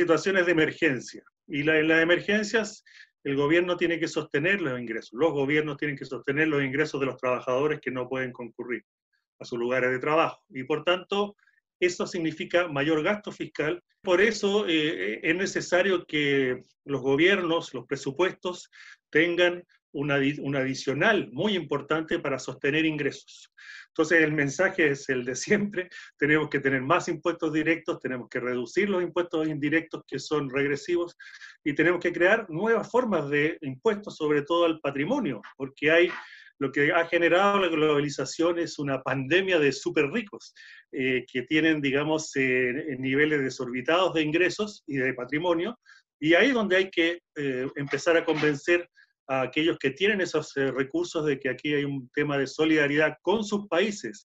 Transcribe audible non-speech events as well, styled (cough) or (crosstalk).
situaciones de emergencia. Y la, en las emergencias el gobierno tiene que sostener los ingresos, los gobiernos tienen que sostener los ingresos de los trabajadores que no pueden concurrir a sus lugares de trabajo. Y por tanto, eso significa mayor gasto fiscal. Por eso eh, eh, es necesario que los gobiernos, los presupuestos, tengan un, adicional muy importante para sostener ingresos. Entonces el mensaje es el de siempre, (laughs) tenemos que tener más impuestos directos, tenemos que reducir los impuestos indirectos que son regresivos y tenemos que crear nuevas formas de impuestos, sobre todo al patrimonio, porque hay lo que ha generado la globalización es una pandemia de súper ricos eh, que tienen, digamos, eh, niveles desorbitados de ingresos y de patrimonio. Y ahí es donde hay que eh, empezar a convencer a aquellos que tienen esos eh, recursos de que aquí hay un tema de solidaridad con sus países